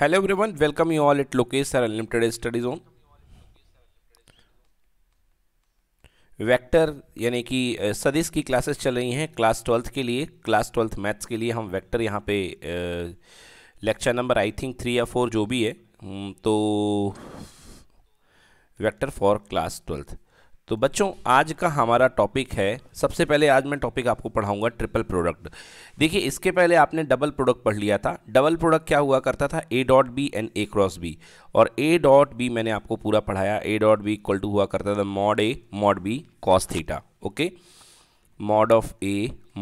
Hello everyone welcome you all it lokesh sir unlimited study vector यानी कि सदिश की क्लासेस चल रही हैं क्लास ट्वेल्थ के लिए क्लास ट्वेल्थ मैथ्स के लिए हम वेक्टर यहाँ पे lecture number I think three या फोर जो भी है तो वेक्टर फॉर क्लास ट्वेल्थ तो बच्चों आज का हमारा टॉपिक है सबसे पहले आज मैं टॉपिक आपको पढ़ाऊंगा ट्रिपल प्रोडक्ट देखिए इसके पहले आपने डबल प्रोडक्ट पढ़ लिया था डबल प्रोडक्ट क्या हुआ करता था A dot B and A cross B और ए डॉट बी मैंने आपको पूरा पढ़ाया A dot B equal to हुआ करता था mod A mod B cos theta okay mod of A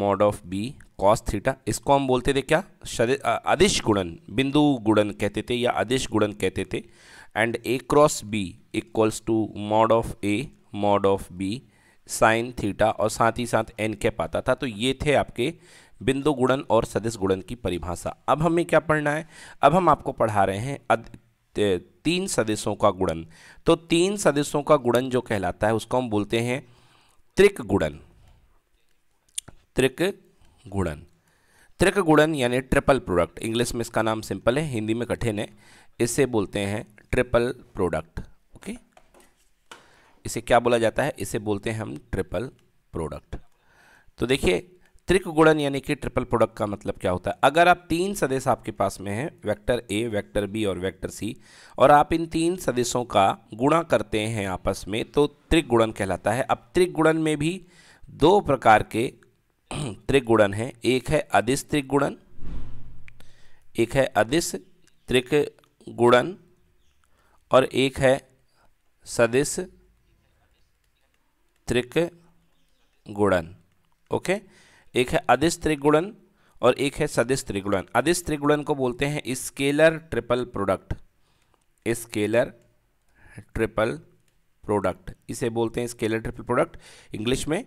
mod of B cos theta इसको हम बोलते थे क्या अदिश गुणन बिंदु गुणन कहते थे या अदिश गुणन कहते थे and A cross B equals to mod of A mod of B sine theta और साथ ही साथ एन के पाता था तो ये थे आपके बिंदु गुणन और सदिश गुणन की परिभाषा अब हमें क्या पढ़ना है अब हम आपको पढ़ा रहे हैं अद, तीन सदिशों का गुणन तो तीन सदिशों का गुणन जो कहलाता है उसको हम बोलते हैं त्रिक गुणन त्रिक गुणन त्रिक गुणन यानी ट्रिपल प्रोडक्ट इंग्लिश में इसका नाम सिंपल है हिंदी में कठिन है इसे बोलते हैं ट्रिपल प्रोडक्ट ओके इसे क्या बोला जाता है इसे बोलते हैं हम ट्रिपल प्रोडक्ट तो देखिए त्रिक गुणन यानी कि ट्रिपल प्रोडक्ट का मतलब क्या होता है अगर आप तीन सदस्य आपके पास में हैं वेक्टर ए वेक्टर बी और वेक्टर सी और आप इन तीन सदस्यों का गुणा करते हैं आपस में तो त्रिक गुणन कहलाता है अब त्रिक गुणन में भी दो प्रकार के त्रिक गुणन हैं एक है अधिस त्रिक गुणन एक है अधिस त्रिक गुणन और एक है सदिश त्रिक गुणन ओके एक है अधिस त्रिगुणन और एक है सदिश त्रिगुणन अधिस त्रिगुणन को बोलते हैं scalar triple product scalar triple product इसे बोलते हैं स्केलर ट्रिपल प्रोडक्ट इंग्लिश में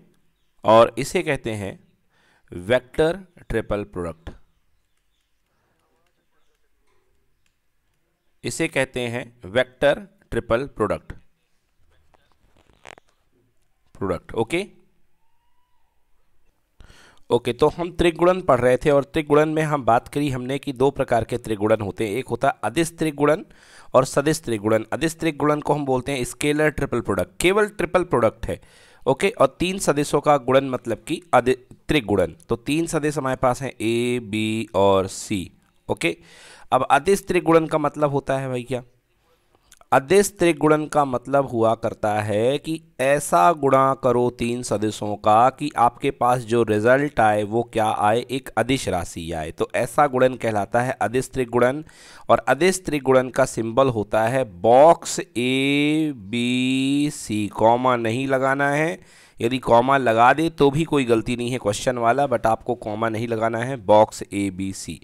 और इसे कहते हैं वेक्टर ट्रिपल प्रोडक्ट इसे कहते हैं vector triple product product okay okay तो हम त्रिगुणन पढ़ रहे थे और त्रिगुणन में हम बात करी हमने कि दो प्रकार के त्रिगुणन होते हैं एक होता अधिस त्रिगुणन और सदिश त्रिगुणन अधिस त्रिगुणन को हम बोलते हैं स्केलर ट्रिपल प्रोडक्ट केवल ट्रिपल प्रोडक्ट है ओके और तीन सदिशों का गुणन मतलब कि अधि त्रिगुणन तो तीन सदिश हमारे पास हैं ए बी और सी ओके अब अधिस त्रिगुणन का मतलब होता है भाई क्या अदेश त्रिगुणन का मतलब हुआ करता है कि ऐसा गुणा करो तीन सदिशों का कि आपके पास जो रिजल्ट आए वो क्या आए एक अदिश राशि आए तो ऐसा गुणन कहलाता है अदिश त्रिगुणन गुणन और अदिश त्रिगुणन का सिंबल होता है box A B C comma नहीं लगाना है यदि कॉमा लगा दे तो भी कोई गलती नहीं है क्वेश्चन वाला बट आपको कॉमा नहीं लगाना है बॉक्स ए बी सी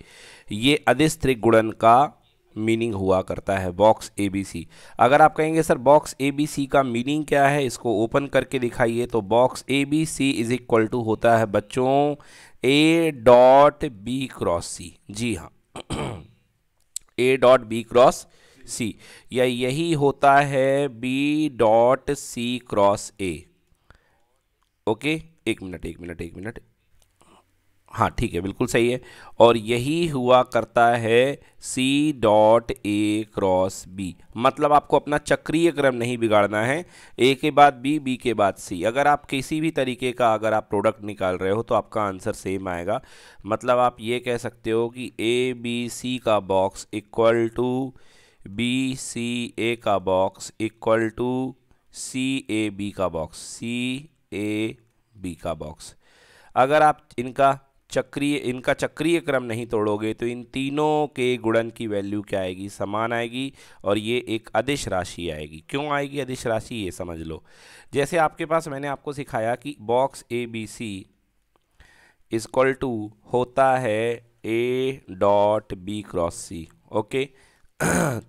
ये अदिश त्रिगुणन गुणन का मीनिंग हुआ करता है बॉक्स ए बी सी अगर आप कहेंगे sir box A B C का मीनिंग क्या है इसको ओपन करके दिखाइए तो box A B C is equal to होता है बच्चों A dot B cross C जी हाँ A dot B cross C या यही होता है B dot C cross A okay एक मिनट एक मिनट एक मिनट हाँ ठीक है बिल्कुल सही है और यही हुआ करता है C dot A cross B मतलब आपको अपना चक्रीय क्रम नहीं बिगाड़ना है ए के बाद बी बी के बाद सी अगर आप किसी भी तरीके का अगर आप प्रोडक्ट निकाल रहे हो तो आपका आंसर सेम आएगा मतलब आप ये कह सकते हो कि ए बी सी का box equal to B C A का box equal to C A B का बॉक्स सी ए बी का बॉक्स अगर आप इनका चक्रीय इनका चक्रीय क्रम नहीं तोड़ोगे तो इन तीनों के गुणन की वैल्यू क्या आएगी समान आएगी और ये एक अदिश राशि आएगी क्यों आएगी अदिश राशि ये समझ लो जैसे आपके पास मैंने आपको सिखाया कि box A B C is equal to होता है A dot B cross C okay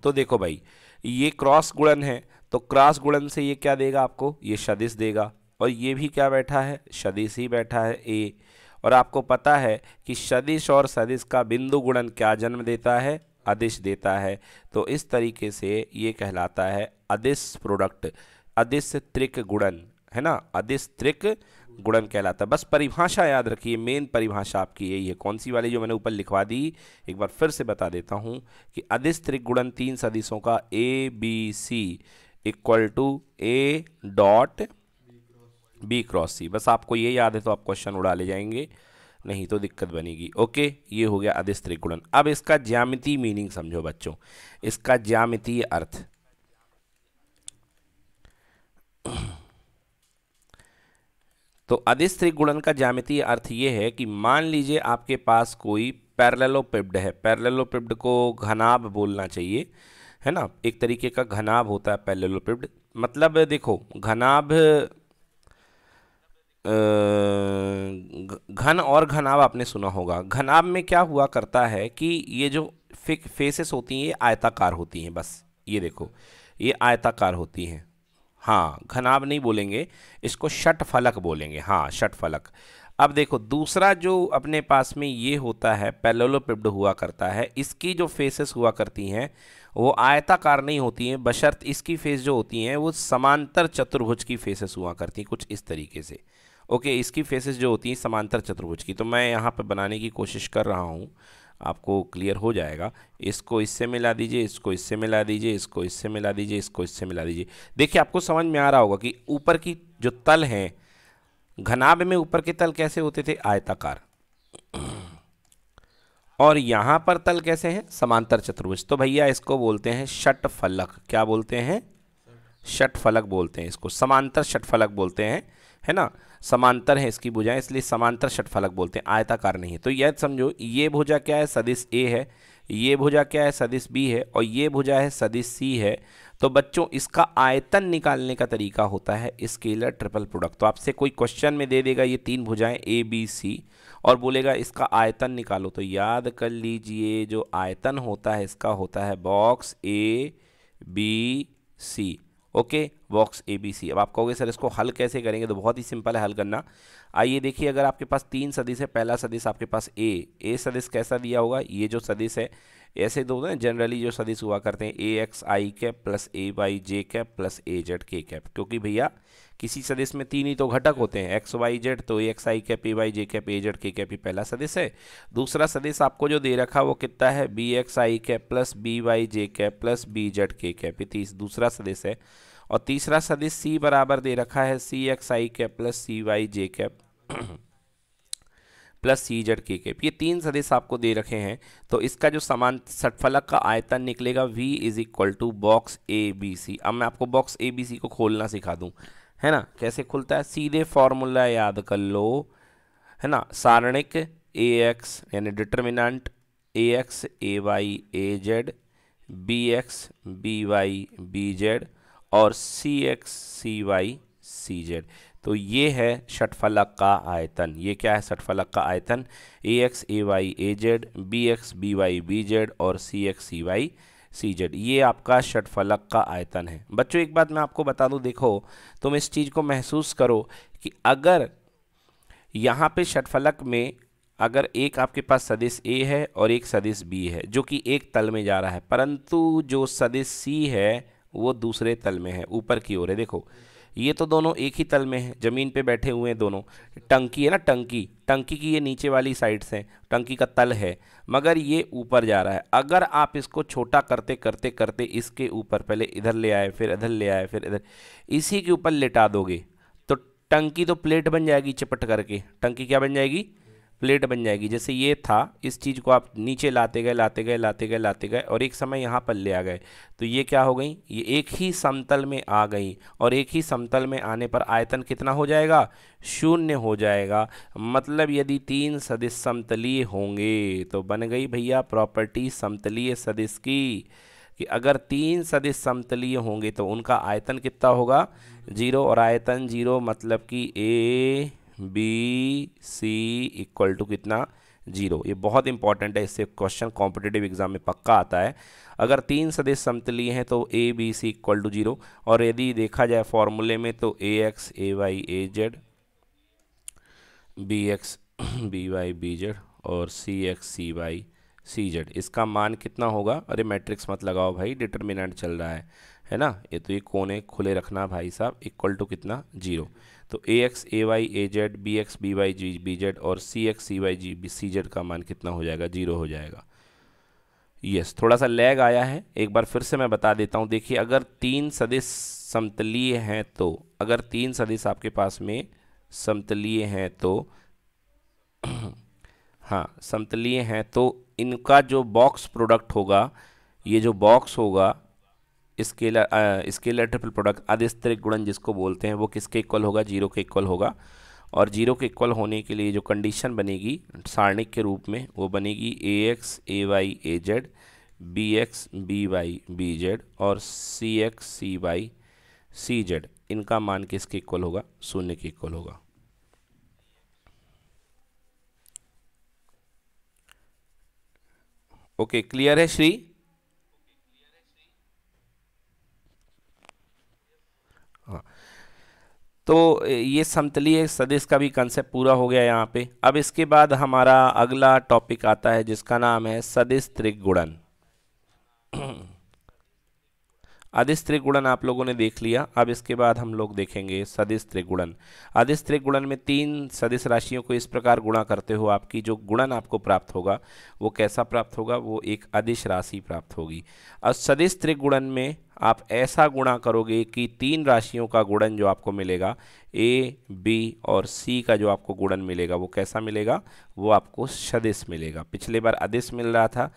तो देखो भाई ये क्रॉस गुणन है तो क्रॉस गुणन से ये क्या देगा आपको ये सदिश देगा और ये भी क्या बैठा है सदिश ही बैठा है ए और आपको पता है कि सदिश और सदिश का बिंदु गुणन क्या जन्म देता है अदिश देता है तो इस तरीके से ये कहलाता है अदिश प्रोडक्ट अदिश त्रिक गुणन है ना अदिश त्रिक गुणन कहलाता है बस परिभाषा याद रखिए मेन परिभाषा आपकी यही है कौन सी वाली जो मैंने ऊपर लिखवा दी एक बार फिर से बता देता हूँ कि अदिश त्रिक गुणन तीन सदिशों का A B C equal to A dot B cross C बस आपको ये याद है तो आप क्वेश्चन उड़ा ले जाएंगे नहीं तो दिक्कत बनेगी ओके ये हो गया अधिस त्रिकुणन अब इसका ज्यामिति मीनिंग समझो बच्चों इसका ज्यामितीय अर्थ तो अधिस त्रिगुणन का ज्यामितीय अर्थ ये है कि मान लीजिए आपके पास कोई पैरलोपिब्ड है पैरलोपिब्ड को घनाभ बोलना चाहिए है ना एक तरीके का घनाभ होता है पैरलोपिब्ड मतलब देखो घनाभ घन और घनाव आपने सुना होगा घनाब में क्या हुआ करता है कि ये जो फिक फेसेस होती हैं ये आयताकार होती हैं बस ये देखो ये आयताकार होती हैं हाँ घनाब नहीं बोलेंगे इसको शट फलक बोलेंगे हाँ शट फलक अब देखो दूसरा जो अपने पास में ये होता है पेलोलोपिब्ड हुआ करता है इसकी जो फेसेस हुआ करती हैं वो आयताकार नहीं होती हैं बशर्त इसकी फेस जो होती हैं वो समांतर चतुर्भुज की फेसेस हुआ करती हैं कुछ इस तरीके से ओके इसकी फेसेस जो होती हैं समांतर चतुर्भुज की तो मैं यहाँ पर बनाने की कोशिश कर रहा हूँ आपको क्लियर हो जाएगा इसको इससे मिला दीजिए इसको इससे मिला दीजिए इसको इससे मिला दीजिए इसको इससे मिला दीजिए देखिए आपको समझ में आ रहा होगा कि ऊपर की जो तल हैं घनाभ में ऊपर के तल कैसे होते थे आयताकार और यहाँ पर तल कैसे हैं समांतर चतुर्भुज तो भैया इसको बोलते हैं शट फलक क्या बोलते हैं शट फलक बोलते हैं इसको समांतर शट फलक बोलते हैं है ना समांतर है इसकी भुजाएं इसलिए समांतर षटफलक बोलते हैं आयताकार नहीं है तो यह समझो ये भुजा क्या है सदिश ए है ये भुजा क्या है सदिश बी है और ये भुजा है सदिश सी है तो बच्चों इसका आयतन निकालने का तरीका होता है स्केलर ट्रिपल प्रोडक्ट तो आपसे कोई क्वेश्चन में दे देगा ये तीन भुजाएं ए बी सी और बोलेगा इसका आयतन निकालो तो याद कर लीजिए जो आयतन होता है इसका होता है box A B C okay box A B C अब आप कहोगे सर इसको हल कैसे करेंगे तो बहुत ही सिंपल है हल करना आइए देखिए अगर आपके पास तीन सदिश है पहला सदिश आपके पास ए ए सदिश कैसा दिया होगा ये जो सदिश है ऐसे दो हैं जनरली जो सदिश हुआ करते हैं A X I cap plus A Y J cap plus A Z K cap क्योंकि भैया किसी सदिश में तीन ही तो घटक होते हैं एक्स वाई जेड तो A X I cap A Y J cap A Z K cap ही पहला सदिश है दूसरा सदिश आपको जो दे रखा वो कितना है B X I cap plus B Y J cap plus B Z K cap ये दूसरा सदिश है और तीसरा सदिश सी बराबर दे रखा है C X I cap plus C Y J cap plus C Z K cap ये तीन सदिश आपको दे रखे हैं तो इसका जो समान सटफलक का आयतन निकलेगा V is equal to box A B C अब मैं आपको बॉक्स ए बी सी को खोलना सिखा दूँ है ना कैसे खुलता है सीधे फॉर्मूला याद कर लो है ना सारणिक ए एक्स यानी determinant A X A Y A Z B X B Y B Z और C X C Y C Z तो ये है शटफलक का आयतन ये क्या है शटफलक का आयतन A X A Y A Z B X B Y B Z और C X C Y C Z ये आपका शटफलक का आयतन है बच्चों एक बात मैं आपको बता दूँ देखो तुम इस चीज़ को महसूस करो कि अगर यहाँ पे शटफलक में अगर एक आपके पास सदिश ए है और एक सदिश बी है जो कि एक तल में जा रहा है परंतु जो सदिश सी है वो दूसरे तल में है ऊपर की ओर है देखो ये तो दोनों एक ही तल में है ज़मीन पे बैठे हुए हैं दोनों टंकी है ना टंकी टंकी की ये नीचे वाली साइड से टंकी का तल है मगर ये ऊपर जा रहा है अगर आप इसको छोटा करते करते करते इसके ऊपर पहले इधर ले आए फिर इधर ले आए फिर इधर इसी के ऊपर लेटा दोगे तो टंकी तो प्लेट बन जाएगी चिपट करके टंकी क्या बन जाएगी प्लेट बन जाएगी जैसे ये था इस चीज़ को आप नीचे लाते गए लाते गए लाते गए लाते गए और एक समय यहाँ पर ले आ गए तो ये क्या हो गई ये एक ही समतल में आ गई और एक ही समतल में आने पर आयतन कितना हो जाएगा शून्य हो जाएगा मतलब यदि तीन सदिश समतलीय होंगे तो बन गई भैया प्रॉपर्टी समतलीय सदिश की कि अगर तीन सदिश समतलीय होंगे तो उनका आयतन कितना होगा जीरो और आयतन जीरो मतलब कि A B C equal to कितना जीरो ये बहुत इंपॉर्टेंट है इससे क्वेश्चन कॉम्पिटेटिव एग्जाम में पक्का आता है अगर तीन सदस्य समतली हैं तो A B C equal to zero और यदि देखा जाए फॉर्मूले में तो A X A Y A Z B X B Y B Z और C X C Y C Z इसका मान कितना होगा अरे मैट्रिक्स मत लगाओ भाई डिटर्मिनेंट चल रहा है है ना ये तो ये कोने खुले रखना भाई साहब इक्वल टू कितना जीरो तो A X A Y A Z B X B Y जी बी जेड और सी एक्स सी वाई जी बी सी जेड का मान कितना हो जाएगा जीरो हो जाएगा यस yes, थोड़ा सा लैग आया है एक बार फिर से मैं बता देता हूँ देखिए अगर तीन सदिश समतलीय हैं तो अगर तीन सदिश आपके पास में समतलीय हैं तो हाँ समतलीय हैं तो इनका जो बॉक्स प्रोडक्ट होगा ये जो बॉक्स होगा स्केलर स्केलर ट्रिपल प्रोडक्ट अधिस्तरिक गुणन जिसको बोलते हैं वो किसके इक्वल होगा जीरो के इक्वल होगा और जीरो के इक्वल होने के लिए जो कंडीशन बनेगी सारणिक के रूप में वो बनेगी A X A Y A Z B X B Y B Z और C X C Y C Z इनका मान किसके इक्वल होगा शून्य के इक्वल होगा ओके क्लियर है श्री तो ये समतलीय सदिश का भी कंसेप्ट पूरा हो गया यहाँ पे अब इसके बाद हमारा अगला टॉपिक आता है जिसका नाम है सदिश त्रिगुणन अधिस त्रिगुणन आप लोगों ने देख लिया अब इसके बाद हम लोग देखेंगे सदिश त्रिगुणन अधिस त्रिगुणन में तीन सदिश राशियों को इस प्रकार गुणा करते हो आपकी जो गुणन आपको प्राप्त होगा वो कैसा प्राप्त होगा वो एक अधिश राशि प्राप्त होगी और सदिश त्रिगुणन में आप ऐसा गुणा करोगे कि तीन राशियों का गुणन जो आपको मिलेगा ए बी और सी का जो आपको गुणन मिलेगा वो कैसा मिलेगा वो आपको सदिश मिलेगा पिछले बार अदिश मिल रहा था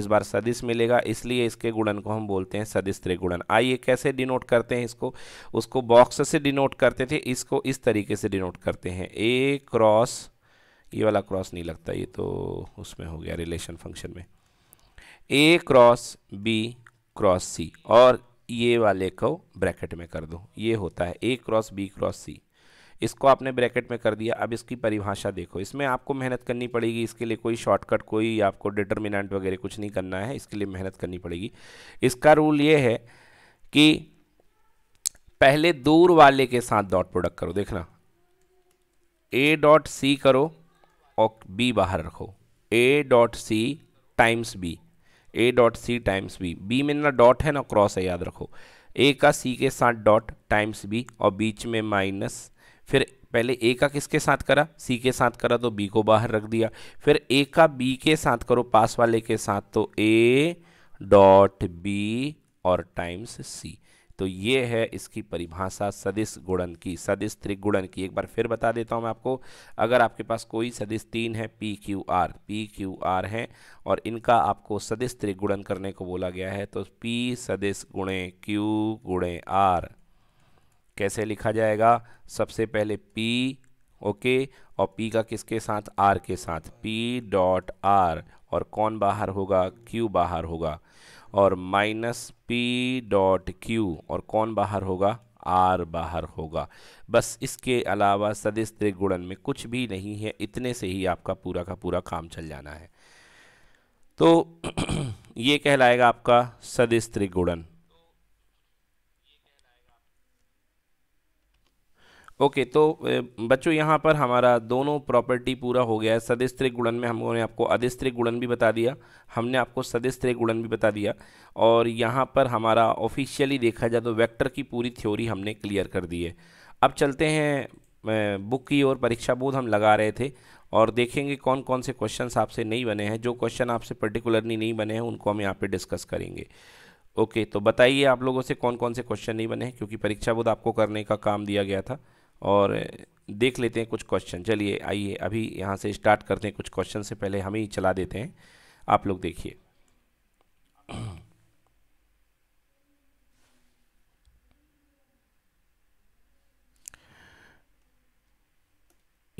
इस बार सदिश मिलेगा इसलिए इसके गुणन को हम बोलते हैं सदिश त्रिगुणन आइए कैसे डिनोट करते हैं इसको उसको बॉक्स से डिनोट करते थे इसको इस तरीके से डिनोट करते हैं ए क्रॉस ये वाला क्रॉस नहीं लगता ये तो उसमें हो गया रिलेशन फंक्शन में A cross B cross C और ये वाले को ब्रैकेट में कर दो ये होता है A cross B cross C इसको आपने ब्रैकेट में कर दिया अब इसकी परिभाषा देखो इसमें आपको मेहनत करनी पड़ेगी इसके लिए कोई शॉर्टकट कोई आपको डिटर्मिनेंट वगैरह कुछ नहीं करना है इसके लिए मेहनत करनी पड़ेगी इसका रूल ये है कि पहले दूर वाले के साथ डॉट प्रोडक्ट करो देखना ए डॉट सी करो और बी बाहर रखो A dot C times B A dot C times B B में ना डॉट है ना क्रॉस है याद रखो ए का सी के साथ डॉट टाइम्स बी और बीच में माइनस फिर पहले ए का किसके साथ करा सी के साथ करा तो बी को बाहर रख दिया फिर ए का बी के साथ करो पास वाले के साथ तो ए डॉट बी और टाइम्स सी तो ये है इसकी परिभाषा सदिश गुणन की सदिश त्रिगुणन की एक बार फिर बता देता हूँ मैं आपको अगर आपके पास कोई सदिश तीन है P Q R P Q R है और इनका आपको सदिश त्रिगुणन करने को बोला गया है तो पी सदिश गुणे क्यू गुणे आर कैसे लिखा जाएगा सबसे पहले पी ओके और पी का किसके साथ आर के साथ पी डॉट आर और कौन बाहर होगा क्यू बाहर होगा और माइनस पी डॉट क्यू और कौन बाहर होगा आर बाहर होगा बस इसके अलावा सदिश त्रिगुणन में कुछ भी नहीं है इतने से ही आपका पूरा का पूरा काम चल जाना है तो ये कहलाएगा आपका सदिश त्रिगुणन ओके तो बच्चों यहाँ पर हमारा दोनों प्रॉपर्टी पूरा हो गया है सदिश गुणन में हमने आपको अदिश गुणन भी बता दिया हमने आपको सदिश गुणन भी बता दिया और यहाँ पर हमारा ऑफिशियली देखा जाए तो वेक्टर की पूरी थ्योरी हमने क्लियर कर दी है अब चलते हैं बुक की ओर परीक्षा बोध हम लगा रहे थे और देखेंगे कौन कौन से क्वेश्चन आपसे नहीं बने हैं जो क्वेश्चन आपसे पर्टिकुलरली नहीं बने हैं उनको हम यहाँ पर डिस्कस करेंगे ओके तो बताइए आप लोगों से कौन कौन से क्वेश्चन नहीं बने हैं क्योंकि परीक्षा बोध आपको करने का काम दिया गया था और देख लेते हैं कुछ क्वेश्चन चलिए आइए अभी यहाँ से स्टार्ट करते हैं कुछ क्वेश्चन से पहले हम ही चला देते हैं आप लोग देखिए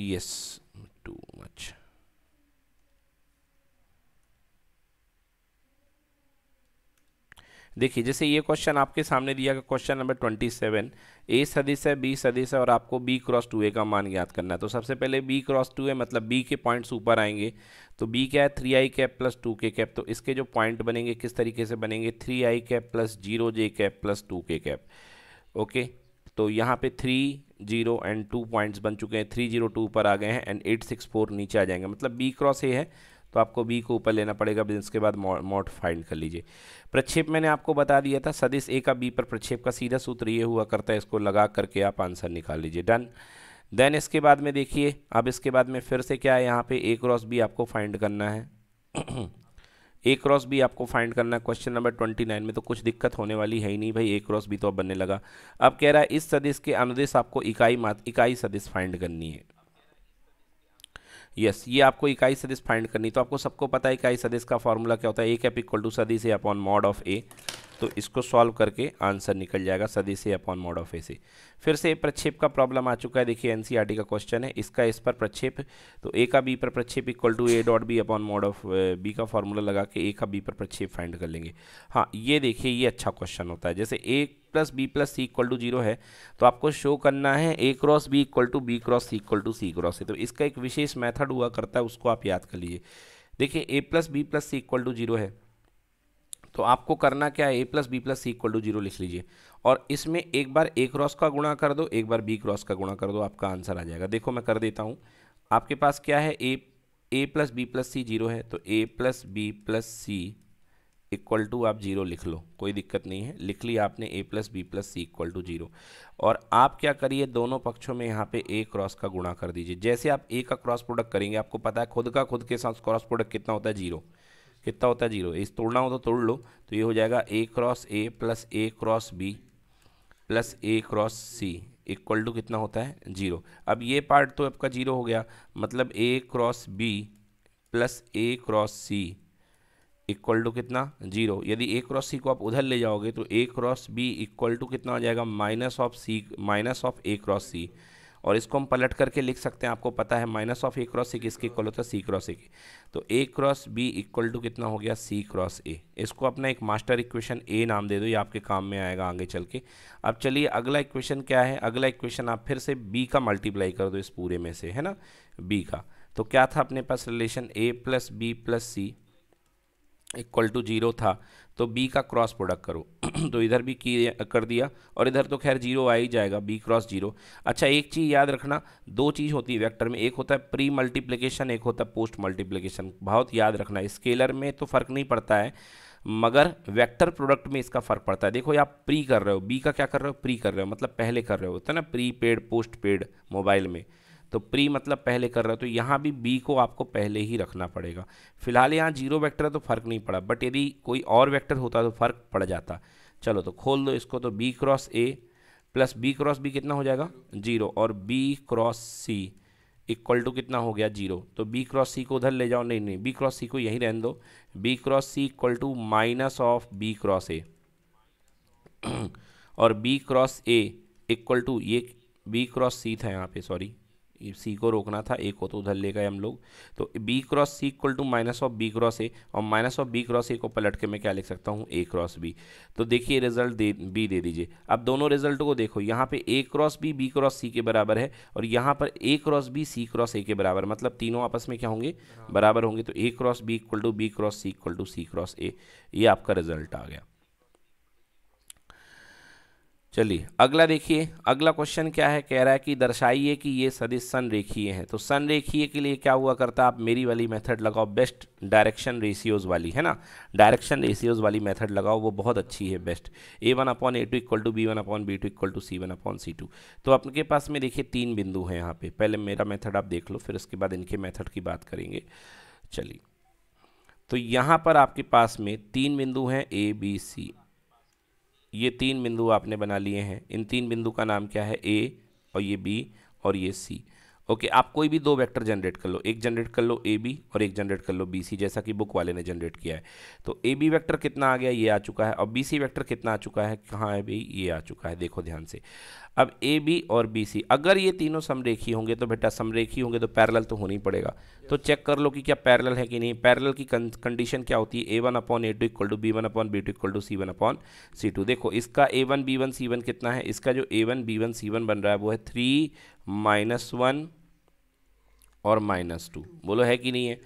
यस देखिए जैसे ये क्वेश्चन आपके सामने दिया गया question number twenty seven A सदिश है बी सदिश है और आपको बी क्रॉस टू ए का मान याद करना है तो सबसे पहले बी क्रॉस टू ए मतलब बी के पॉइंट्स ऊपर आएंगे तो बी क्या है three I cap plus two K cap तो इसके जो पॉइंट बनेंगे किस तरीके से बनेंगे three I cap plus zero J cap plus two K cap okay तो यहाँ पे three zero and two points बन चुके हैं थ्री जीरो टू ऊपर आ गए हैं एंड एट सिक्स फोर नीचे आ जाएंगे मतलब बी क्रॉस ए है तो आपको बी को ऊपर लेना पड़ेगा इसके बाद मोट फाइंड कर लीजिए प्रक्षेप मैंने आपको बता दिया था सदिश ए का बी पर प्रक्षेप का सीधा सूत्र ये हुआ करता है इसको लगा करके आप आंसर निकाल लीजिए डन देन इसके बाद में देखिए अब इसके बाद में फिर से क्या है यहाँ पे ए क्रॉस बी आपको फाइंड करना है ए क्रॉस बी आपको फाइंड करना है क्वेश्चन नंबर ट्वेंटी नाइन में तो कुछ दिक्कत होने वाली है ही नहीं भाई ए क्रॉस बी तो अब बनने लगा अब कह रहा है इस सदिश के अनुदेश आपको इकाई मात इकाई सदिश फाइंड करनी है यस ये आपको इकाई सदिश फाइंड करनी तो आपको सबको पता है इकाई सदिश का फॉर्मूला क्या होता है ए कैप इक्वल टू सदिश A upon mod of A तो इसको सॉल्व करके आंसर निकल जाएगा सदी से अपॉन मोड ऑफ ए से फिर से प्रक्षेप का प्रॉब्लम आ चुका है देखिए एनसीईआरटी e का क्वेश्चन है इसका इस पर प्रक्षेप तो ए का बी पर प्रक्षेप equal to A dot B upon mod of B का फॉर्मूला लगा के ए का बी पर प्रक्षेप फाइंड कर लेंगे हाँ ये देखिए ये अच्छा क्वेश्चन होता है जैसे A plus B plus C equal to zero है तो आपको शो करना है A cross B equal to B cross C equal to C cross है तो इसका एक विशेष मैथड हुआ करता है उसको आप याद कर लीजिए देखिए A plus B plus C equal to zero है तो आपको करना क्या है A plus B plus C equal to zero लिख लीजिए और इसमें एक बार ए क्रॉस का गुणा कर दो एक बार बी क्रॉस का गुणा कर दो आपका आंसर आ जाएगा देखो मैं कर देता हूँ आपके पास क्या है A A plus B plus C zero है तो A plus B plus C equal to आप जीरो लिख लो कोई दिक्कत नहीं है लिख लिया आपने A plus B plus C equal to zero और आप क्या करिए दोनों पक्षों में यहाँ पे ए क्रॉस का गुणा कर दीजिए जैसे आप ए का क्रॉस प्रोडक्ट करेंगे आपको पता है खुद का खुद के साथ क्रॉस प्रोडक्ट कितना होता है जीरो कितना होता है जीरो इस तोड़ना हो तो तोड़ लो तो ये हो जाएगा A cross A plus A cross B plus A cross C equal to कितना होता है जीरो अब ये पार्ट तो आपका जीरो हो गया मतलब A cross B plus A cross C equal to कितना जीरो यदि ए क्रॉस सी को आप उधर ले जाओगे तो A cross B equal to कितना हो जाएगा minus of C minus of A cross C और इसको हम पलट करके लिख सकते हैं आपको पता है minus of A cross A किसके इक्वल होता है सी क्रॉस ए के तो A cross B equal to कितना हो गया सी क्रॉस ए इसको अपना एक मास्टर इक्वेशन ए नाम दे दो ये आपके काम में आएगा आगे चल के अब चलिए अगला इक्वेशन क्या है अगला इक्वेशन आप फिर से बी का मल्टीप्लाई कर दो इस पूरे में से है ना बी का तो क्या था अपने पास relation A plus B plus C equal to zero था तो बी का क्रॉस प्रोडक्ट करो तो इधर भी की कर दिया और इधर तो खैर जीरो आ ही जाएगा बी क्रॉस जीरो अच्छा एक चीज़ याद रखना दो चीज़ होती है वेक्टर में एक होता है प्री मल्टीप्लिकेशन एक होता है पोस्ट मल्टीप्लिकेशन बहुत याद रखना स्केलर में तो फ़र्क नहीं पड़ता है मगर वेक्टर प्रोडक्ट में इसका फ़र्क पड़ता है देखो आप प्री कर रहे हो बी का क्या कर रहे हो प्री कर रहे हो मतलब पहले कर रहे हो होता है ना prepaid postpaid mobile में तो प्री मतलब पहले कर रहा है तो यहाँ भी बी को आपको पहले ही रखना पड़ेगा फिलहाल यहाँ जीरो वैक्टर है तो फ़र्क नहीं पड़ा बट यदि कोई और वैक्टर होता तो फ़र्क पड़ जाता चलो तो खोल दो इसको तो B cross A plus B cross B कितना हो जाएगा जीरो और B cross C equal to कितना हो गया जीरो तो बी क्रॉस सी को उधर ले जाओ नहीं नहीं बी क्रॉस सी को यहीं रहने दो B cross C equal to minus of B cross A और B cross A equal to ये बी क्रॉस सी था यहाँ पे सॉरी सी को रोकना था ए को तो उधर ले गए हम लोग तो B cross C equal to minus of B cross A और minus of B cross A को पलट के मैं क्या लिख सकता हूँ ए क्रॉस बी तो देखिए रिजल्ट दे बी दे दीजिए अब दोनों रिजल्ट को देखो यहाँ पे A cross B B cross C के बराबर है और यहाँ पर A cross B C cross A के बराबर मतलब तीनों आपस में क्या होंगे हाँ। बराबर होंगे तो A cross B equal to B cross C equal to C cross A ये आपका रिजल्ट आ गया चलिए अगला देखिए अगला क्वेश्चन क्या है कह रहा है कि दर्शाइए कि ये सदिश संरेखीय हैं तो संरेखीय के लिए क्या हुआ करता आप मेरी वाली मेथड लगाओ बेस्ट डायरेक्शन रेशियोज़ वाली है ना डायरेक्शन रेशियोज़ वाली मेथड लगाओ वो बहुत अच्छी है best A one upon A two equal to B one upon B two equal to C one upon C two तो आपके पास में देखिए तीन बिंदु हैं यहाँ पर पहले मेरा मैथड आप देख लो फिर उसके बाद इनके मेथड की बात करेंगे चलिए तो यहाँ पर आपके पास में तीन बिंदु हैं ए बी सी ये तीन बिंदु आपने बना लिए हैं इन तीन बिंदु का नाम क्या है ए और ये बी और ये सी ओके आप कोई भी दो वेक्टर जनरेट कर लो एक जनरेट कर लो ए बी और एक जनरेट कर लो बी सी जैसा कि बुक वाले ने जनरेट किया है तो ए बी वैक्टर कितना आ गया ये आ चुका है और बी सी वैक्टर कितना आ चुका है कहाँ है भाई ये आ चुका है देखो ध्यान से अब ए बी और बी सी अगर ये तीनों समरेखी होंगे तो बेटा समरेखी होंगे तो पैरल तो होना ही पड़ेगा तो चेक कर लो कि क्या पैरल है कि नहीं पैरल की कंडीशन क्या होती है A one upon A two equal to B one upon B two equal to C one upon C two देखो इसका A one B one C one कितना है इसका जो A one B one C one बन रहा है वो है थ्री माइनस वन और माइनस टू बोलो है कि नहीं है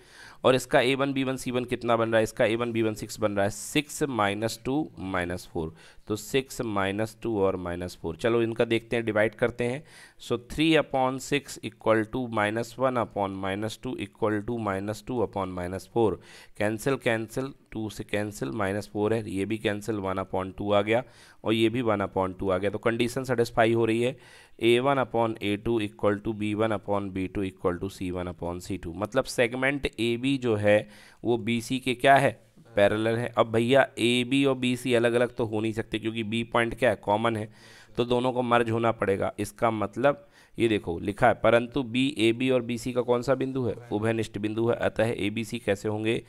और इसका A one B one C one कितना बन रहा है इसका A one B one six बन रहा है six minus two minus four तो सिक्स माइनस टू और माइनस फोर चलो इनका देखते हैं डिवाइड करते हैं so three upon six equal to minus one upon minus two equal to minus two upon minus four cancel cancel two से cancel minus four है ये भी कैंसिल वन अपॉन टू आ गया और ये भी वन अपॉन टू आ गया तो कंडीशन सेटिस्फाई हो रही है A one upon A two equal to B one upon B two equal to C one upon C two मतलब सेगमेंट ए बी जो है वो बी सी के क्या है पैरेलल है अब भैया ए बी और बी सी अलग अलग तो हो नहीं सकते क्योंकि बी पॉइंट क्या है कॉमन है तो दोनों को मर्ज होना पड़ेगा इसका मतलब ये देखो लिखा है परंतु बी ए बी और बी सी का कौन सा बिंदु है उभयनिष्ठ बिंदु है अतः ए बी सी कैसे होंगे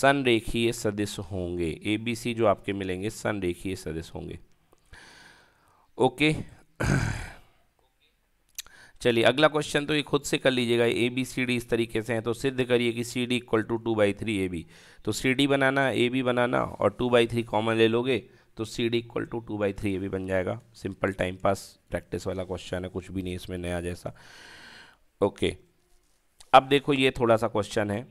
संरेखीय सदस्य होंगे ए बी सी जो आपके मिलेंगे संरेखीय सदस्य होंगे ओके चलिए अगला क्वेश्चन तो ये खुद से कर लीजिएगा ए बी सी डी इस तरीके से हैं तो सिद्ध करिए कि C D equal to two by three A B तो C D banana A B बनाना और टू बाई थ्री कॉमन ले लोगे तो C D equal to two by three A B बन जाएगा सिंपल टाइम पास प्रैक्टिस वाला question है कुछ भी नहीं इसमें नया जैसा ओके अब देखो ये थोड़ा सा क्वेश्चन है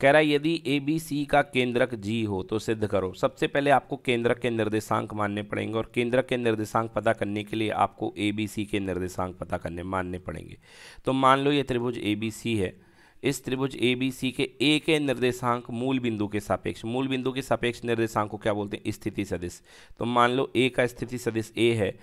कह रहा है यदि ए बी सी का केंद्रक जी हो तो सिद्ध करो सबसे पहले आपको केंद्रक के निर्देशांक मानने पड़ेंगे और केंद्रक के निर्देशांक पता करने के लिए आपको ए बी सी के निर्देशांक पता करने मानने पड़ेंगे तो मान लो ये त्रिभुज ए बी सी है इस त्रिभुज ए बी सी के ए के निर्देशांक मूल बिंदु के सापेक्ष मूल बिंदु के सापेक्ष निर्देशांक को क्या बोलते हैं स्थिति सदिश तो मान लो ए का स्थिति सदिश ए है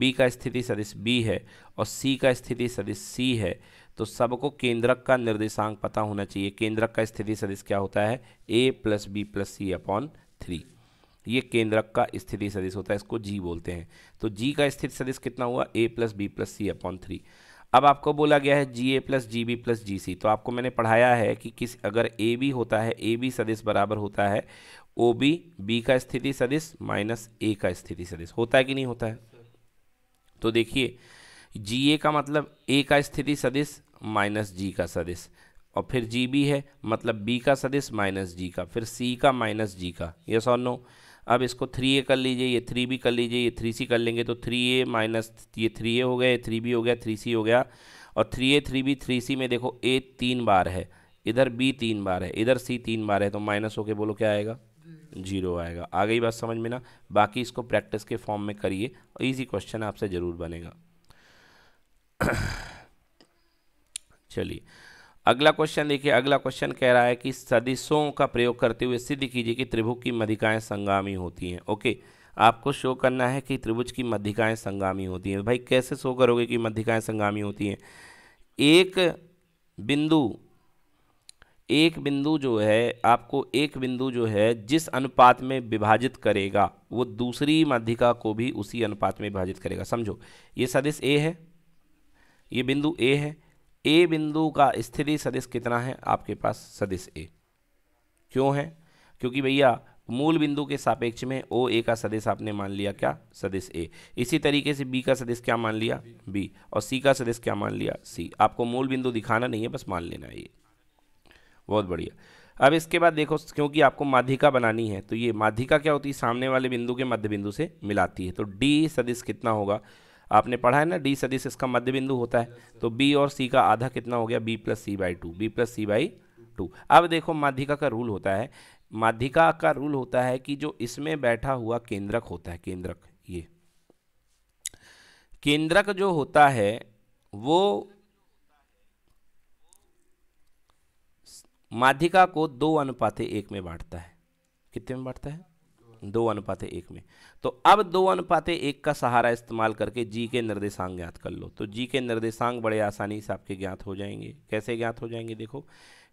बी का स्थिति सदिश बी है और सी का स्थिति सदिश सी है तो सबको केंद्रक का निर्देशांक पता होना चाहिए केंद्रक का स्थिति सदिश क्या होता है A plus B plus C upon three ये केंद्रक का स्थिति सदिश होता है इसको जी बोलते हैं तो जी का स्थिति सदिश कितना हुआ A plus B plus C upon three अब आपको बोला गया है G A plus G B plus G C तो आपको मैंने पढ़ाया है कि किस अगर ए बी होता है ए बी सदिश बराबर होता है ओ बी बी का स्थिति सदिश माइनस ए का स्थिति सदिश होता है कि नहीं होता है तो देखिए जी ए का मतलब ए का स्थिति सदिश माइनस जी का सदिश और फिर जी बी है मतलब बी का सदिश माइनस जी का फिर सी का माइनस जी का ये सौ नो अब इसको थ्री ए कर लीजिए ये थ्री बी कर लीजिए ये थ्री सी कर लेंगे तो थ्री ए माइनस ये थ्री ए हो गया ये थ्री बी हो गया थ्री सी हो गया और three A three B three C में देखो ए तीन बार है इधर बी तीन बार है इधर सी तीन बार है तो माइनस होके बोलो क्या आएगा जीरो आएगा आ गई बात समझ में ना बाकी इसको प्रैक्टिस के फॉर्म में करिए और ईजी क्वेश्चन आपसे ज़रूर बनेगा चलिए अगला क्वेश्चन देखिए अगला क्वेश्चन कह रहा है कि सदिशों का प्रयोग करते हुए सिद्ध कीजिए कि त्रिभुज की मधिकाएं संगामी होती हैं ओके आपको शो करना है कि त्रिभुज की मध्यिकाएँ संगामी होती हैं भाई कैसे शो करोगे कि मध्यिकाएँ संगामी होती हैं एक बिंदु एक बिंदु जो है आपको एक बिंदु जो है जिस अनुपात में विभाजित करेगा वो दूसरी मध्यिका को भी उसी अनुपात में विभाजित करेगा समझो ये सदिश ए है ये बिंदु ए है ए बिंदु का स्थिति सदिश कितना है आपके पास सदिश ए क्यों है क्योंकि भैया मूल बिंदु के सापेक्ष में ओ ए का सदिश आपने मान लिया क्या सदिश ए इसी तरीके से बी का सदिश क्या मान लिया बी और सी का सदिश क्या मान लिया सी आपको मूल बिंदु दिखाना नहीं है बस मान लेना है ये बहुत बढ़िया अब इसके बाद देखो क्योंकि आपको माध्यिका बनानी है तो ये माध्यिका क्या होती है सामने वाले बिंदु के मध्य बिंदु से मिलाती है तो डी सदिश कितना होगा आपने पढ़ा है ना डी सदिश इसका मध्य बिंदु होता है तो बी और सी का आधा कितना हो गया B plus C by two B plus C by two अब देखो माध्यिका का रूल होता है माध्यिका का रूल होता है कि जो इसमें बैठा हुआ केंद्रक होता है केंद्रक ये केंद्रक जो होता है वो माध्यिका को दो अनुपाते एक में बांटता है कितने में बांटता है दो अनुपात एक में तो अब दो अनुपात एक का सहारा इस्तेमाल करके जी के निर्देशांक ज्ञात कर लो तो जी के निर्देशांक बड़े आसानी से आपके ज्ञात हो जाएंगे कैसे ज्ञात हो जाएंगे देखो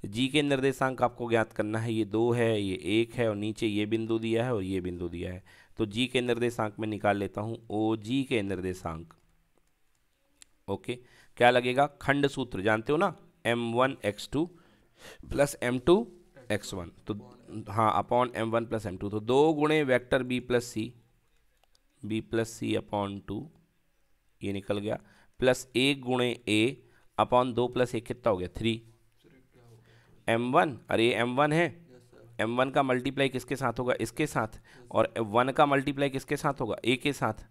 जी के निर्देशांक आपको ज्ञात करना है ये दो है ये एक है और नीचे ये बिंदु दिया है और ये बिंदु दिया है तो जी के निर्देशांक में निकाल लेता हूँ ओ जी के निर्देशांक ओके क्या लगेगा खंड सूत्र जानते हो ना M one X two plus M two X one तो हाँ upon M one plus M two तो दो गुणे vector B plus C B plus C upon two ये निकल गया प्लस एक गुणे ए अपॉन दो प्लस एक कितना हो गया थ्री एम वन अरे एम वन है एम वन का मल्टीप्लाई किसके साथ होगा इसके साथ और वन का मल्टीप्लाई किसके साथ होगा ए के साथ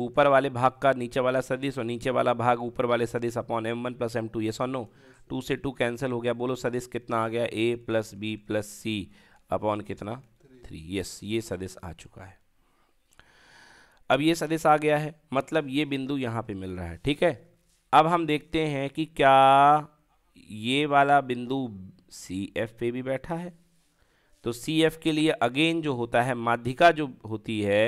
ऊपर वाले भाग का नीचे वाला सदिश और नीचे वाला भाग ऊपर वाले सदिश upon M one plus M two ये सो नो टू से टू कैंसिल हो गया बोलो सदिश कितना आ गया A plus B plus C upon कितना थ्री यस ये सदिश आ चुका है अब ये सदिश आ गया है मतलब ये बिंदु यहाँ पे मिल रहा है ठीक है अब हम देखते हैं कि क्या ये वाला बिंदु सी एफ पे भी बैठा है तो सी एफ के लिए अगेन जो होता है माध्यिका जो होती है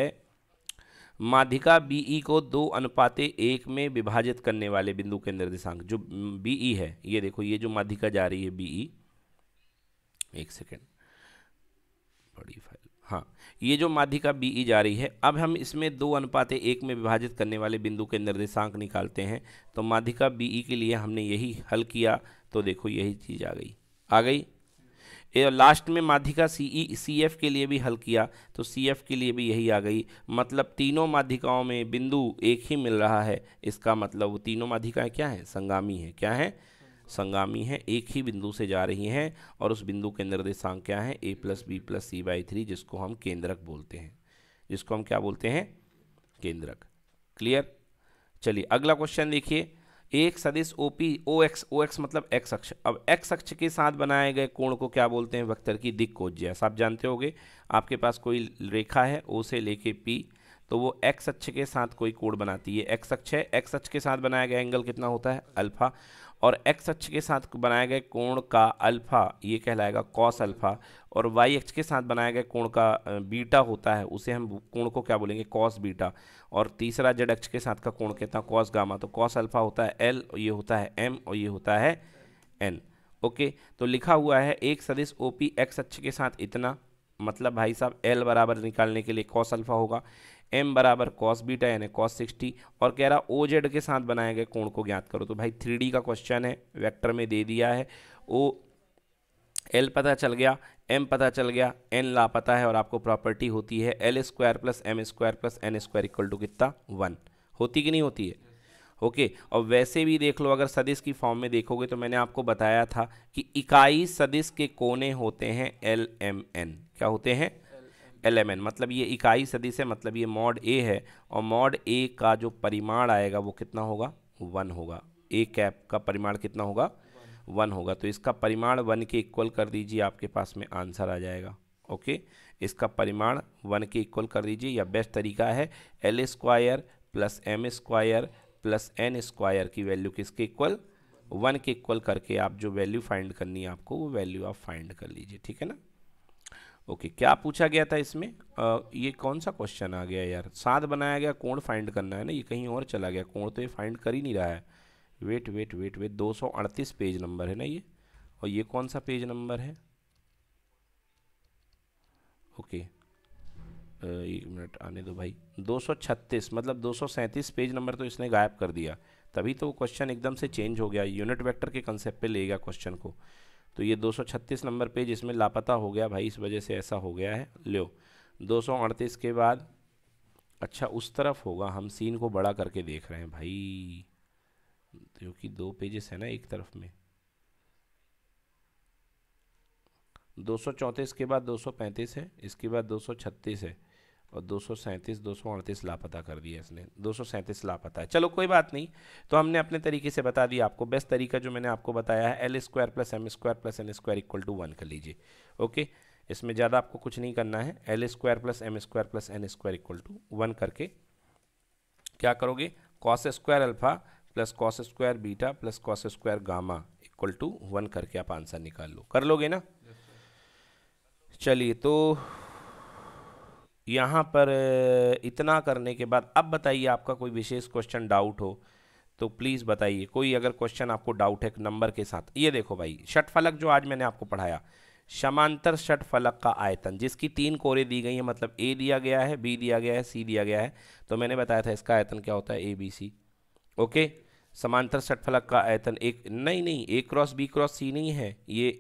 माधिका बी ई e को दो अनुपाते एक में विभाजित करने वाले बिंदु के निर्देशांक जो बी ई e है ये देखो ये जो माधिका जा रही है बी ई e, एक सेकेंड बड़ी फाइल हाँ ये जो माधिका बी ई जा रही है अब हम इसमें दो अनुपाते एक में विभाजित करने वाले बिंदु के निर्देशांक निकालते हैं तो माधिका बी ई के लिए हमने यही हल किया तो देखो यही चीज़ आ गई आ गई ये लास्ट में माध्यिका सी ई e, सी एफ के लिए भी हल किया तो सी एफ के लिए भी यही आ गई मतलब तीनों माध्यिकाओं में बिंदु एक ही मिल रहा है इसका मतलब वो तीनों माध्यिकाएँ क्या हैं संगामी हैं क्या हैं संगामी हैं एक ही बिंदु से जा रही हैं और उस बिंदु के निर्देशांक क्या हैं A plus B plus C by three जिसको हम केंद्रक बोलते हैं जिसको हम क्या बोलते हैं केंद्रक क्लियर चलिए अगला क्वेश्चन देखिए एक सदिश O P O X O X मतलब एक्स अक्ष अब एक्स अक्ष के साथ बनाए गए कोण को क्या बोलते हैं वक्तर की दिक्को जैसा आप जानते होंगे आपके पास कोई रेखा है ओ से लेके पी तो वो एक्स अक्ष के साथ कोई कोण बनाती है एक्स अक्ष है एक्स अक्ष के साथ बनाया गया एंगल कितना होता है अल्फा और एक्स अक्ष के साथ बनाए गए कोण का अल्फ़ा ये कहलाएगा कॉस अल्फ़ा और वाई अक्ष के साथ बनाए गए कोण का बीटा होता है उसे हम कोण को क्या बोलेंगे कॉस बीटा और तीसरा जेड अक्ष के साथ का कोण कहता है कॉस गामा तो कॉस अल्फ़ा होता है एल ये होता है एम और ये होता है एन ओके तो लिखा हुआ है एक सदिश ओ पी एक्स अक्ष के साथ इतना मतलब भाई साहब एल बराबर निकालने के लिए कॉस अल्फ़ा होगा एम बराबर कॉस बीटा यानी कॉस सिक्सटी और कह रहा ओ जेड के साथ बनाए गए कोण को ज्ञात करो तो भाई थ्री डी का क्वेश्चन है वैक्टर में दे दिया है ओ एल पता चल गया एम पता चल गया एन लापता है और आपको प्रॉपर्टी होती है L square plus M square plus N square equal to कितना वन होती कि नहीं होती है ओके okay, और वैसे भी देख लो अगर सदिश की फॉर्म में देखोगे तो मैंने आपको बताया था कि इकाई सदिश के कोने होते हैं एल एम एन क्या होते हैं एलेवन मतलब ये इकाई सदी से मतलब ये मॉड ए है और मॉड ए का जो परिमाण आएगा वो कितना होगा वन होगा ए कैप का परिमाण कितना होगा वन होगा तो इसका परिमाण वन के इक्वल कर दीजिए आपके पास में आंसर आ जाएगा ओके इसका परिमाण वन के इक्वल कर दीजिए या बेस्ट तरीका है L square plus M square plus N square की वैल्यू किसके इक्वल वन के इक्वल करके आप जो वैल्यू फाइंड करनी है आपको वो वैल्यू आप फाइंड कर लीजिए ठीक है ना ओके okay, क्या पूछा गया था इसमें आ, ये कौन सा क्वेश्चन आ गया यार सात बनाया गया कोण फाइंड करना है ना ये कहीं और चला गया कोण तो ये फाइंड कर ही नहीं रहा है वेट वेट वेट वेट अड़तीस पेज नंबर है ना ये और ये कौन सा पेज नंबर है ओके okay, एक मिनट आने दो भाई 236 मतलब 237 पेज नंबर तो इसने गायब कर दिया तभी तो क्वेश्चन एकदम से चेंज हो गया यूनिट वेक्टर के कंसेप्ट पे ले गया क्वेश्चन को तो ये 236 नंबर पेज इसमें लापता हो गया भाई इस वजह से ऐसा हो गया है लो दो के बाद अच्छा उस तरफ होगा हम सीन को बड़ा करके देख रहे हैं भाई क्योंकि दो पेजेस है ना एक तरफ में दो के बाद 235 है इसके बाद 236 है और दो सौ सैंतीस दो सौ अड़तीस लापता कर दिया इसने दो सौ सैंतीस लापता है चलो कोई बात नहीं तो हमने अपने तरीके से बता दिया आपको बेस्ट तरीका जो मैंने आपको बताया है L square plus M square plus N square equal to one कर लीजिए ओके इसमें ज़्यादा आपको कुछ नहीं करना है L square plus M square plus N square equal to one करके क्या करोगे cos square alpha plus cos square beta plus cos square gamma equal to one करके आप आंसर निकाल लो कर लोगे ना चलिए तो यहाँ पर इतना करने के बाद अब बताइए आपका कोई विशेष क्वेश्चन डाउट हो तो प्लीज़ बताइए कोई अगर क्वेश्चन आपको डाउट है नंबर के साथ ये देखो भाई शट फलक जो आज मैंने आपको पढ़ाया समांतर शट फलक का आयतन जिसकी तीन कोरे दी गई हैं मतलब ए दिया गया है बी दिया गया है सी दिया गया है तो मैंने बताया था इसका आयतन क्या होता है ए बी सी ओके समांतर शट फलक का आयतन एक नहीं नहीं A cross B cross C नहीं है ये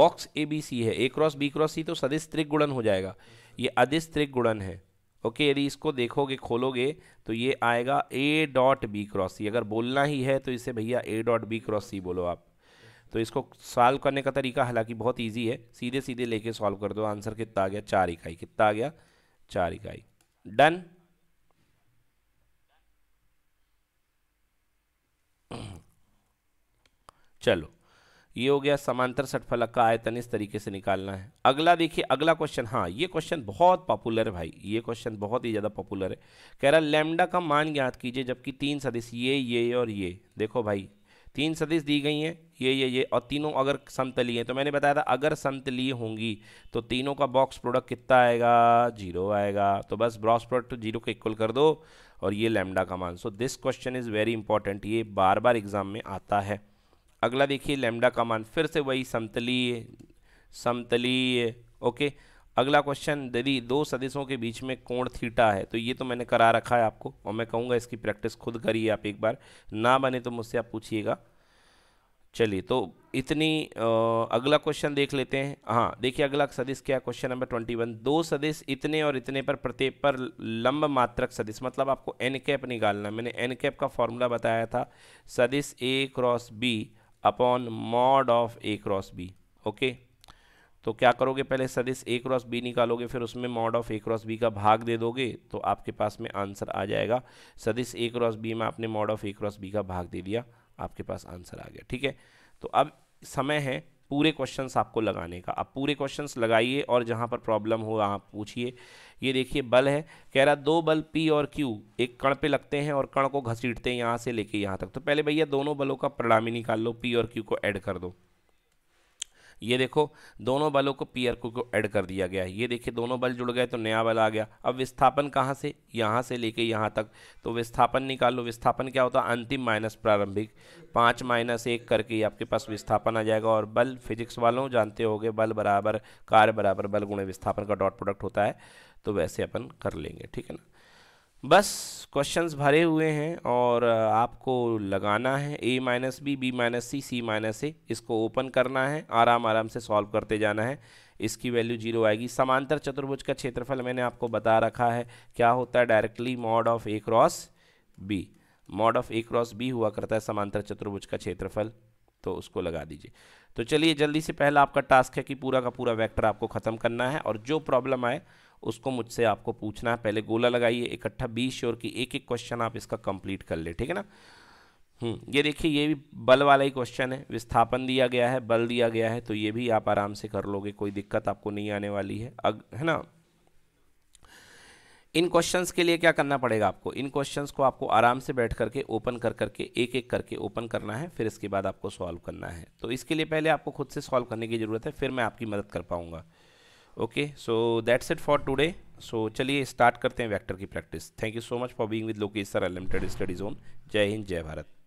बॉक्स ए बी सी है A cross B cross C तो सदिश त्रिगुणन हो जाएगा ये अधिस्त्रिक गुणन है ओके यदि इसको देखोगे खोलोगे तो ये आएगा A dot B cross C अगर बोलना ही है तो इसे भैया A dot B cross C बोलो आप तो इसको सॉल्व करने का तरीका हालांकि बहुत ईजी है सीधे सीधे लेके सॉल्व कर दो आंसर कितना आ गया चार इकाई कितना आ गया चार इकाई डन चलो ये हो गया समांतर सटफलक का आयतन इस तरीके से निकालना है अगला देखिए अगला क्वेश्चन हाँ ये क्वेश्चन बहुत पॉपुलर है भाई ये क्वेश्चन बहुत ही ज़्यादा पॉपुलर है कह रहा लेमडा का मान ज्ञात कीजिए जबकि तीन सदिश ये ये और ये देखो भाई तीन सदिश दी गई हैं ये ये ये और तीनों अगर समतलीय हैं तो मैंने बताया था अगर ली होंगी तो तीनों का बॉक्स प्रोडक्ट कितना आएगा जीरो आएगा तो बस ब्रॉस प्रोडक्ट जीरो के इक्वल कर दो और ये लेमडा का मान so this question is very important ये बार बार एग्जाम में आता है अगला देखिए लेमडा का मान फिर से वही समतलीय समतलीय ओके अगला क्वेश्चन दीदी दो सदिशों के बीच में कोण थीटा है तो ये तो मैंने करा रखा है आपको और मैं कहूँगा इसकी प्रैक्टिस खुद करिए आप एक बार ना बने तो मुझसे आप पूछिएगा चलिए तो इतनी आ, अगला क्वेश्चन देख लेते हैं हाँ देखिए अगला सदिश क्या क्वेश्चन नंबर ट्वेंटी वन दो सदिश इतने और इतने पर प्रत्येक पर लंब मात्रक सदिश मतलब आपको एन कैप निकालना मैंने एन कैप का फॉर्मूला बताया था सदिश A cross B upon mod of A cross B okay तो क्या करोगे पहले सदिश ए क्रॉस बी निकालोगे फिर उसमें mod of A cross B का भाग दे दोगे तो आपके पास में आंसर आ जाएगा सदिश ए क्रॉस बी में आपने mod of A cross B का भाग दे दिया आपके पास आंसर आ गया ठीक है तो अब समय है पूरे क्वेश्चंस आपको लगाने का आप पूरे क्वेश्चंस लगाइए और जहाँ पर प्रॉब्लम हो आप पूछिए ये देखिए बल है कह रहा दो बल पी और क्यू एक कण पे लगते हैं और कण को घसीटते हैं यहाँ से लेके यहाँ तक तो पहले भैया दोनों बलों का परिणामी निकाल लो पी और क्यू को ऐड कर दो ये देखो दोनों बलों को पी आर क्यू को ऐड कर दिया गया है ये देखिए दोनों बल जुड़ गए तो नया बल आ गया अब विस्थापन कहाँ से यहाँ से लेके यहाँ तक तो विस्थापन निकाल लो विस्थापन क्या होता है अंतिम माइनस प्रारंभिक पाँच माइनस एक करके आपके पास विस्थापन आ जाएगा और बल फिजिक्स वालों जानते हो बल बराबर कार्य बराबर बल गुणे विस्थापन का डॉट प्रोडक्ट होता है तो वैसे अपन कर लेंगे ठीक है ना बस क्वेश्चंस भरे हुए हैं और आपको लगाना है A minus B B minus C C minus A इसको ओपन करना है आराम आराम से सॉल्व करते जाना है इसकी वैल्यू जीरो आएगी समांतर चतुर्भुज का क्षेत्रफल मैंने आपको बता रखा है क्या होता है directly mod of A cross B mod of A cross B हुआ करता है समांतर चतुर्भुज का क्षेत्रफल तो उसको लगा दीजिए तो चलिए जल्दी से पहला आपका टास्क है कि पूरा का पूरा वेक्टर आपको ख़त्म करना है और जो प्रॉब्लम आए उसको मुझसे आपको पूछना है पहले गोला लगाइए इकट्ठा बी श्योर की एक एक क्वेश्चन आप इसका कंप्लीट कर ले ठीक है ना हम्म, ये देखिए ये भी बल वाला ही क्वेश्चन है विस्थापन दिया गया है बल दिया गया है तो ये भी आप आराम से कर लोगे कोई दिक्कत आपको नहीं आने वाली है अग है ना इन क्वेश्चंस के लिए क्या करना पड़ेगा आपको इन क्वेश्चंस को आपको आराम से बैठ करके ओपन कर करके एक एक करके ओपन करना है फिर इसके बाद आपको सॉल्व करना है तो इसके लिए पहले आपको खुद से सॉल्व करने की ज़रूरत है फिर मैं आपकी मदद कर पाऊँगा okay so that's it for today so चलिए स्टार्ट करते हैं वेक्टर की practice thank you so much for being with Lokesh sir unlimited study zone जय हिंद जय भारत